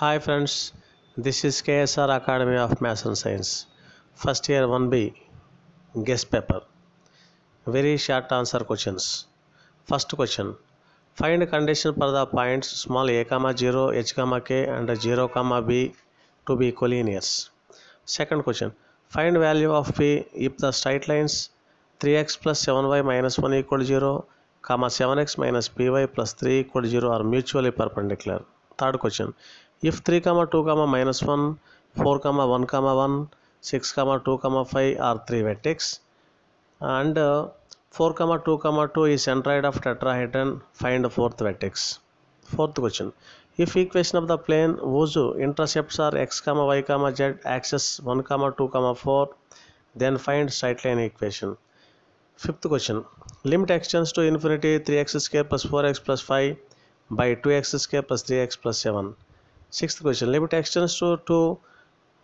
Hi friends this is K S R academy of maths and science first year one B guest paper very short answer question first question find condition for the point small a comma zero h comma k and zero comma b to be collinears second question find value of p if the straight lines three x plus seven y minus one equal zero comma seven x minus p y plus three equal zero are mutually perpendicular third question If 3 comma 2 comma minus 1, 4 comma 1 comma 1, 6 comma 2 comma 5 are 3 vertex and uh, 4 comma 2 comma 2 is centroid of tetrahedron find the fourth vertex. Fourth question. If equation of the plane whose intercepts are x comma y comma z axis 1 comma 2 comma 4 then find straight line equation. Fifth question. Limit x tends to infinity 3x square plus 4x plus 5 by 2x square plus 3x plus 7. Sixth question, limit x tends to 2,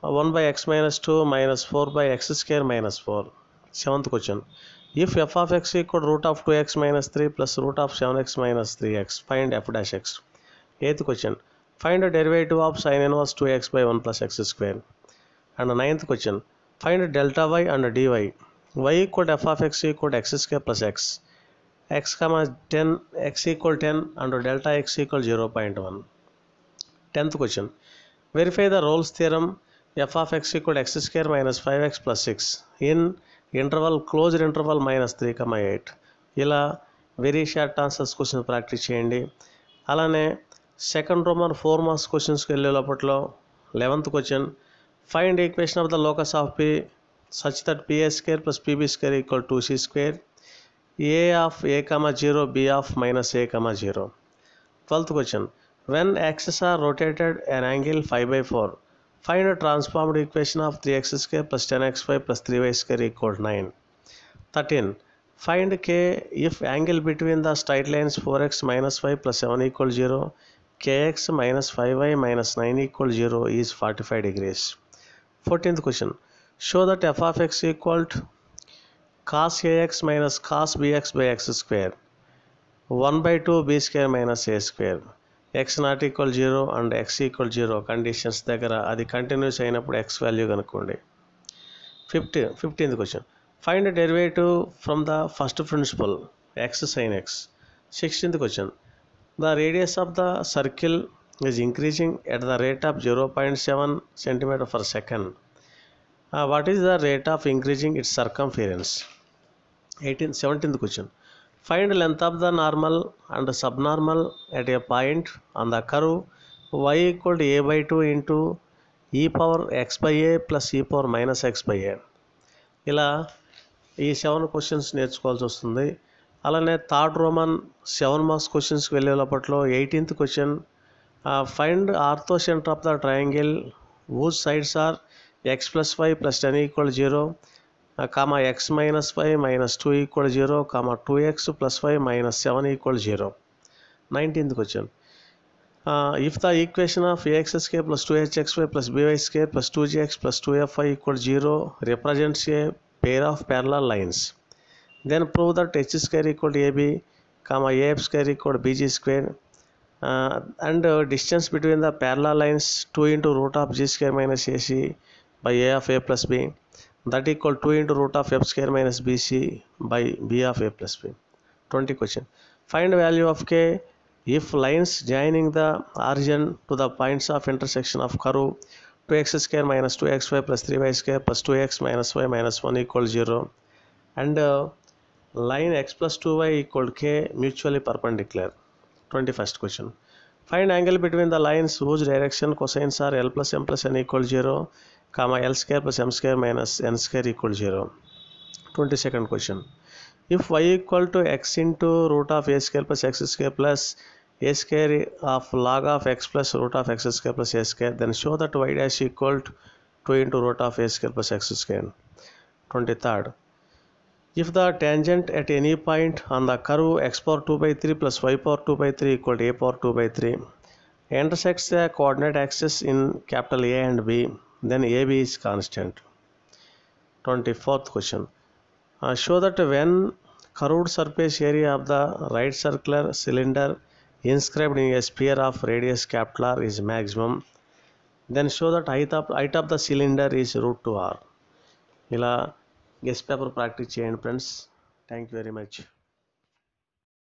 1 by x minus 2 minus 4 by x square minus 4. Seventh question, if f of x equal root of 2x minus 3 plus root of 7x minus 3x, find f dash x. Eighth question, find the derivative of sine inverse 2x by 1 plus x square. And the ninth question, find delta y and dy. y equal f of x equal x square plus x. x comma 10, x equal 10 and delta x equal 0 0.1. Tenth question verify the Rolle's theorem f of x equal x square minus five x plus six in interval closed interval minus three comma eight ఇలా very short answers question practice చేయండి అలానే second Roman four marks క్వశ్చన్స్కి వెళ్ళే లోపట్లో eleventh question find equation of the locus of P such that PA square plus PB square equal two c square A of a comma zero B of minus a comma zero twelfth question When axes are rotated an angle 5 by 4. Find a transformed equation of 3x square plus 10xy plus 3y square equal 9. 13. Find k if angle between the straight lines 4x minus 5 plus 7 equals 0, kx minus 5y minus 9 equals 0 is 45 degrees. 14th question. Show that f of x equal to cos ax minus cos bx by x square 1 by 2 b square minus a square. X not equal zero and x equal zero conditions దగ్గర అది continuous అయినప్పుడు x value కనుక్కోండి fifty fifteenth question find derivative from the first principle x sine x sixteenth question the radius of the circle is increasing at the rate of zero point seven centimetre for second what is the rate of increasing its circumference eighteen seventeenth question Find length of the normal and the subnormal at a point on the curve y equal to a by 2 into e power x by a plus e power minus x by a ఇలా ఈ seven questions నేర్చుకోవాల్సి వస్తుంది అలానే third Roman seven marks క్వశ్చన్స్కి వెళ్ళే వెళ్ళేటప్పట్లో eighteenth question find orthocentre of the triangle whose sides are x plus y plus ten equal zero comma x minus five minus two equal zero comma two x plus five minus seven equal zero నైన్టీన్త్కి వచ్చాను if the equation of a x square plus two h x y plus b y square plus two g x plus two f y equal zero represents a pair of parallel lines then prove that h square equal a b comma a f square equal b g square and distance between the parallel lines two into root of g square minus a c by a of a plus b that equal 2 into root of f square minus bc by b of a plus b 20 question find value of k if lines joining the origin to the points of intersection of curve 2x square minus 2xy plus 3y square plus 2x minus y minus 1 equals 0 and uh, line x plus 2y equal k mutually perpendicular 21st question find angle between the lines whose direction cosines are l plus m plus n equals 0 comma L square plus M square minus N square equal 0. 22nd question. If y equal to x into root of a square plus x square plus a square of log of x plus root of x square plus a square then show that y dash equal to 2 into root of a square plus x square. 23rd. If the tangent at any point on the curve x power 2 by 3 plus y power 2 by 3 equal to a power 2 by 3 intersects the coordinate axes in capital A and B then AB is constant. 24th question. Uh, show that when curved surface area of the right circular cylinder inscribed in a sphere of radius capital R is maximum, then show that height of, height of the cylinder is root 2 R. ఇలా guest paper practice చేయండి friends thank you very much